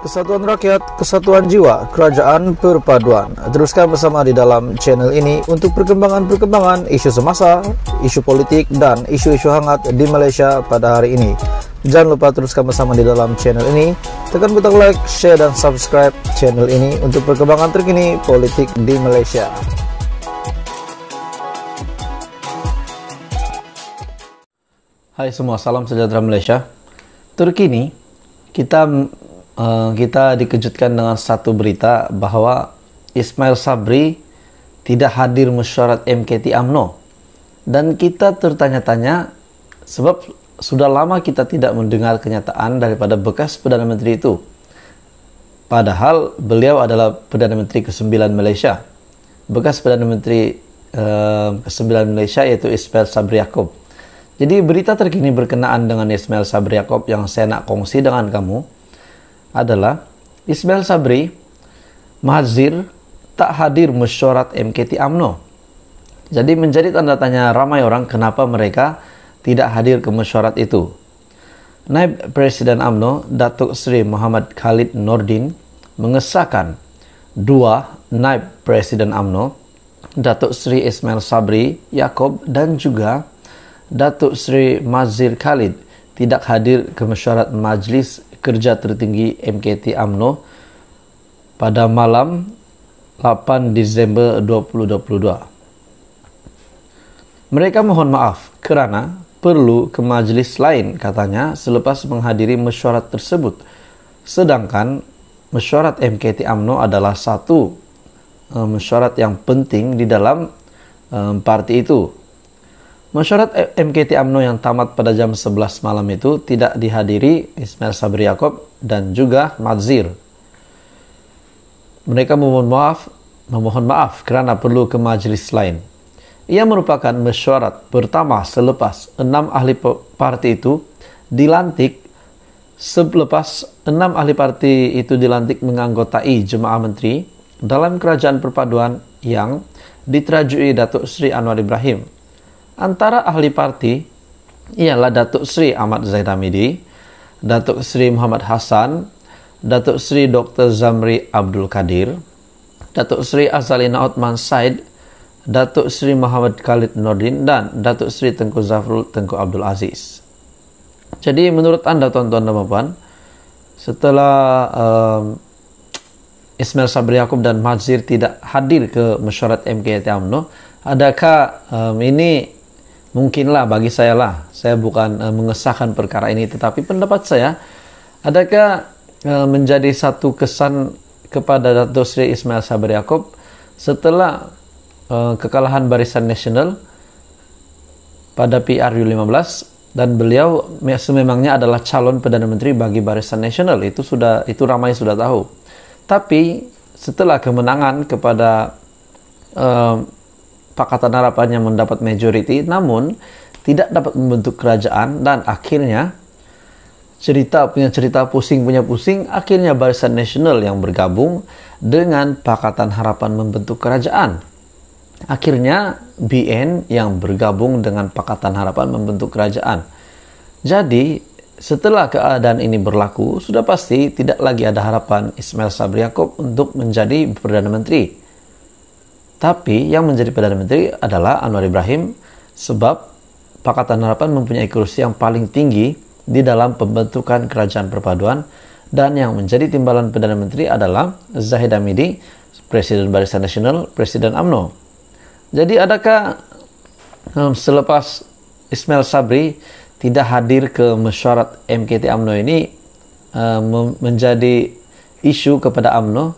Kesatuan Rakyat, Kesatuan Jiwa, Kerajaan Perpaduan. Teruskan bersama di dalam channel ini untuk perkembangan-perkembangan isu semasa, isu politik, dan isu-isu hangat di Malaysia pada hari ini. Jangan lupa teruskan bersama di dalam channel ini. Tekan butang like, share, dan subscribe channel ini untuk perkembangan terkini politik di Malaysia. Hai semua, salam sejahtera Malaysia. Terkini, kita Eh, kita dikejutkan dengan satu berita bahwa Ismail Sabri tidak hadir musyarat MKT AMNO. Dan kita tertanya-tanya sebab sudah lama kita tidak mendengar kenyataan daripada bekas Perdana Menteri itu. Padahal beliau adalah Perdana Menteri ke-9 Malaysia. Bekas Perdana Menteri uh, eh, ke-9 Malaysia yaitu Ismail Sabri Yaakob. Jadi berita terkini berkenaan dengan Ismail Sabri Yaakob yang saya nak kongsi dengan kamu adalah Ismail Sabri, Mahazir, tak hadir mesyuarat MKT AMNO. Jadi menjadi tanda tanya ramai orang kenapa mereka tidak hadir ke mesyuarat itu. Naib Presiden AMNO, Datuk Sri Muhammad Khalid Nordin, mengesahkan dua Naib Presiden AMNO, Datuk Sri Ismail Sabri Yaakob dan juga Datuk Sri Mazir Khalid tidak hadir ke mesyuarat majlis Kerja Tertinggi MKT AMNO pada malam 8 Disember 2022. Mereka mohon maaf kerana perlu ke majlis lain katanya selepas menghadiri mesyuarat tersebut. Sedangkan mesyuarat MKT AMNO adalah satu eh, mesyuarat yang penting di dalam eh, parti itu Mesyuarat eh, MKT AMNO yang tamat pada jam 11 malam itu tidak dihadiri Ismail Sabri Yaakob dan juga Madzir. Mereka memohon maaf, memohon maaf karena perlu ke majlis lain. Ia merupakan mesyuarat pertama selepas enam ahli parti itu dilantik selepas enam ahli parti itu dilantik menganggotai jemaah menteri dalam kerajaan perpaduan yang diterajui Datuk Sri Anwar Ibrahim Antara ahli parti ialah Datuk Sri Ahmad Zaidamidi, Datuk Sri Muhammad Hasan, Datuk Sri Dr. Zamri Abdul Kadir, Datuk Sri Azalina Otman Said, Datuk Sri Muhammad Khalid Nordin, dan Datuk Sri Tengku Zafrul Tengku Abdul Aziz. Jadi menurut Anda tuan-tuan dan puan, setelah um, Ismail Sabri Yaakob dan Mazir tidak hadir ke mesyuarat MKT UMNO, adakah um, ini mungkinlah bagi saya lah, saya bukan uh, mengesahkan perkara ini, tetapi pendapat saya, adakah uh, menjadi satu kesan kepada Dato' Sri Ismail Sabri Yaakob setelah uh, kekalahan barisan nasional pada PRU 15 dan beliau sememangnya adalah calon perdana menteri bagi barisan nasional itu sudah itu ramai sudah tahu tapi setelah kemenangan kepada uh, kesepakatan harapannya mendapat majority, namun tidak dapat membentuk kerajaan dan akhirnya cerita punya cerita pusing punya pusing akhirnya Barisan Nasional yang bergabung dengan Pakatan Harapan membentuk kerajaan. Akhirnya BN yang bergabung dengan Pakatan Harapan membentuk kerajaan. Jadi setelah keadaan ini berlaku, sudah pasti tidak lagi ada harapan Ismail Sabri Yaakob untuk menjadi Perdana Menteri. Tapi yang menjadi Perdana Menteri adalah Anwar Ibrahim sebab Pakatan Harapan mempunyai kursi yang paling tinggi di dalam pembentukan kerajaan perpaduan dan yang menjadi timbalan Perdana Menteri adalah Zahid Hamidi, Presiden Barisan Nasional, Presiden AMNO. Jadi adakah um, selepas Ismail Sabri tidak hadir ke mesyuarat MKT AMNO ini um, menjadi isu kepada AMNO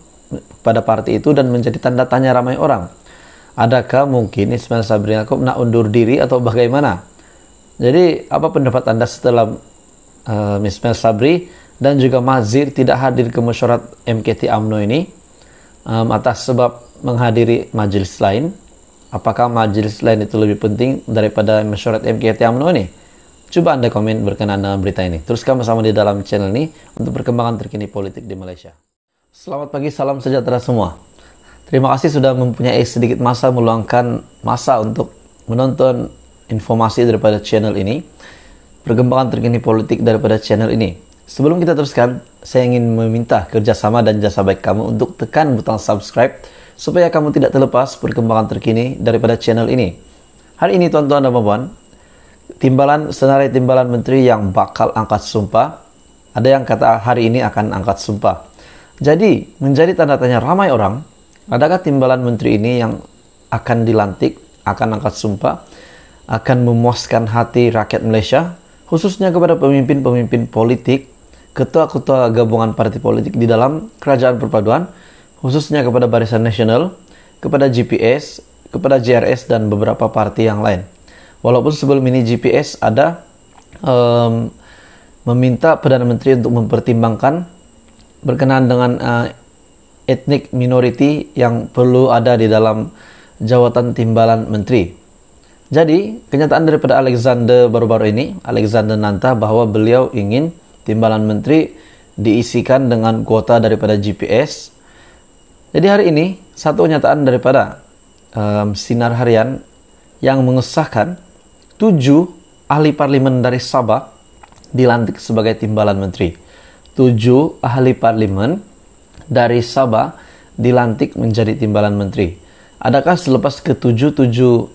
pada parti itu dan menjadi tanda tanya ramai orang adakah mungkin Ismail Sabri Yaakob nak undur diri atau bagaimana? Jadi apa pendapat Anda setelah uh, Ismail Sabri dan juga Mazir tidak hadir ke mesyuarat MKT AMNO ini um, atas sebab menghadiri majelis lain? Apakah majelis lain itu lebih penting daripada mesyuarat MKT AMNO ini? Coba Anda komen berkenaan dengan berita ini. Teruskan bersama di dalam channel ini untuk perkembangan terkini politik di Malaysia. Selamat pagi, salam sejahtera semua. Terima kasih sudah mempunyai sedikit masa meluangkan masa untuk menonton informasi daripada channel ini. Perkembangan terkini politik daripada channel ini. Sebelum kita teruskan, saya ingin meminta kerjasama dan jasa baik kamu untuk tekan butang subscribe supaya kamu tidak terlepas perkembangan terkini daripada channel ini. Hari ini tuan-tuan dan puan, timbalan senarai timbalan menteri yang bakal angkat sumpah, ada yang kata hari ini akan angkat sumpah. Jadi, menjadi tanda tanya ramai orang, Adakah timbalan menteri ini yang akan dilantik, akan angkat sumpah, akan memuaskan hati rakyat Malaysia, khususnya kepada pemimpin-pemimpin politik, ketua-ketua gabungan partai politik di dalam kerajaan perpaduan, khususnya kepada Barisan Nasional, kepada GPS, kepada JRS, dan beberapa partai yang lain. Walaupun sebelum ini GPS ada um, meminta Perdana Menteri untuk mempertimbangkan berkenaan dengan uh, etnik minority yang perlu ada di dalam jawatan timbalan menteri. Jadi, kenyataan daripada Alexander baru-baru ini, Alexander Nanta bahwa beliau ingin timbalan menteri diisikan dengan kuota daripada GPS. Jadi hari ini, satu kenyataan daripada um, Sinar Harian yang mengesahkan tujuh ahli parlimen dari Sabah dilantik sebagai timbalan menteri. Tujuh ahli parlimen dari Sabah dilantik menjadi timbalan menteri. Adakah selepas ketujuh-tujuh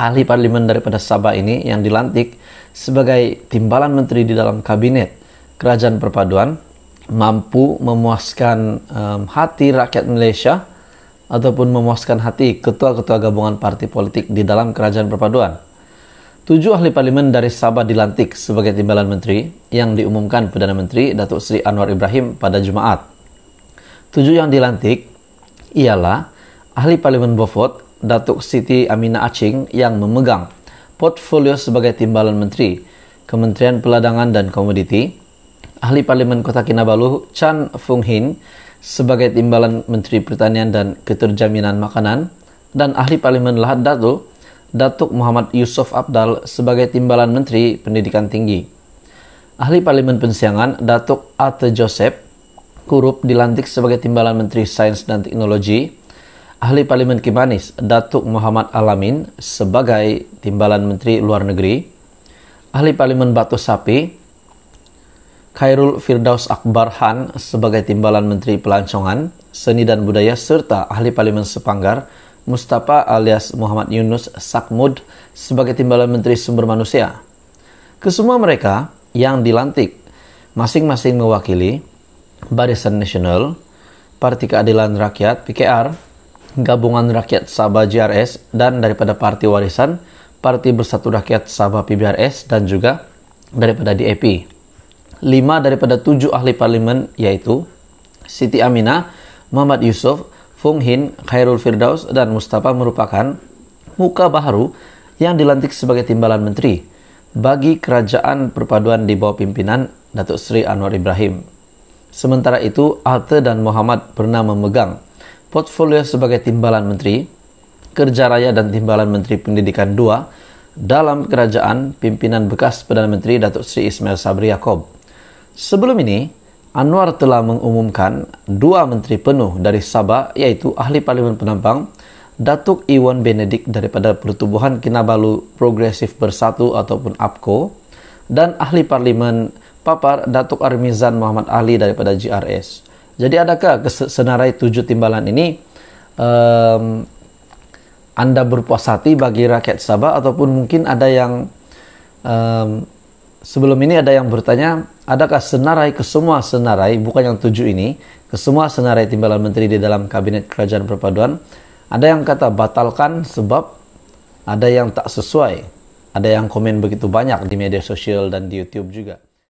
ahli parlimen daripada Sabah ini yang dilantik sebagai timbalan menteri di dalam kabinet kerajaan perpaduan mampu memuaskan um, hati rakyat Malaysia ataupun memuaskan hati ketua-ketua gabungan parti politik di dalam kerajaan perpaduan? Tujuh ahli parlimen dari Sabah dilantik sebagai timbalan menteri yang diumumkan Perdana Menteri Datuk Seri Anwar Ibrahim pada Jumaat. Tujuh yang dilantik ialah Ahli Parlimen Beaufort, Datuk Siti Amina Acing yang memegang portfolio sebagai Timbalan Menteri, Kementerian Peladangan dan Komoditi, Ahli Parlimen Kota Kinabalu Chan Fung Hin sebagai Timbalan Menteri Pertanian dan Keterjaminan Makanan, dan Ahli Parlimen Lahad Datu, Datuk Muhammad Yusof Abdal sebagai Timbalan Menteri Pendidikan Tinggi. Ahli Parlimen Pensiangan Datuk Ate Joseph Kurup dilantik sebagai Timbalan Menteri Sains dan Teknologi, Ahli Parlimen Kimanis Datuk Muhammad Alamin sebagai Timbalan Menteri Luar Negeri, Ahli Parlimen Batu Sapi, Khairul Firdaus Akbar Han sebagai Timbalan Menteri Pelancongan, Seni dan Budaya serta Ahli Parlimen Sepanggar Mustafa alias Muhammad Yunus Sakmud sebagai Timbalan Menteri Sumber Manusia. Kesemua mereka yang dilantik masing-masing mewakili Barisan Nasional, Parti Keadilan Rakyat PKR, Gabungan Rakyat Sabah JRS, dan daripada Parti Warisan, Parti Bersatu Rakyat Sabah PBRS, dan juga daripada DAP. E Lima daripada tujuh ahli parlimen yaitu Siti Aminah, Muhammad Yusuf, Fung Hin, Khairul Firdaus, dan Mustafa merupakan muka baru yang dilantik sebagai timbalan menteri bagi kerajaan perpaduan di bawah pimpinan Datuk Sri Anwar Ibrahim Sementara itu, Alte dan Muhammad pernah memegang portfolio sebagai Timbalan Menteri, Kerja Raya dan Timbalan Menteri Pendidikan II dalam kerajaan pimpinan bekas Perdana Menteri Datuk Sri Ismail Sabri Yaakob. Sebelum ini, Anwar telah mengumumkan dua menteri penuh dari Sabah yaitu Ahli Parlimen Penampang, Datuk Iwan Benedik daripada Pertubuhan Kinabalu Progresif Bersatu ataupun APKO, dan Ahli Parlimen Papar Datuk Armizan Muhammad Ali daripada GRS. Jadi adakah senarai tujuh timbalan ini um, Anda berpuas hati bagi rakyat Sabah ataupun mungkin ada yang um, sebelum ini ada yang bertanya adakah senarai ke semua senarai bukan yang tujuh ini ke semua senarai timbalan menteri di dalam kabinet kerajaan perpaduan ada yang kata batalkan sebab ada yang tak sesuai ada yang komen begitu banyak di media sosial dan di YouTube juga.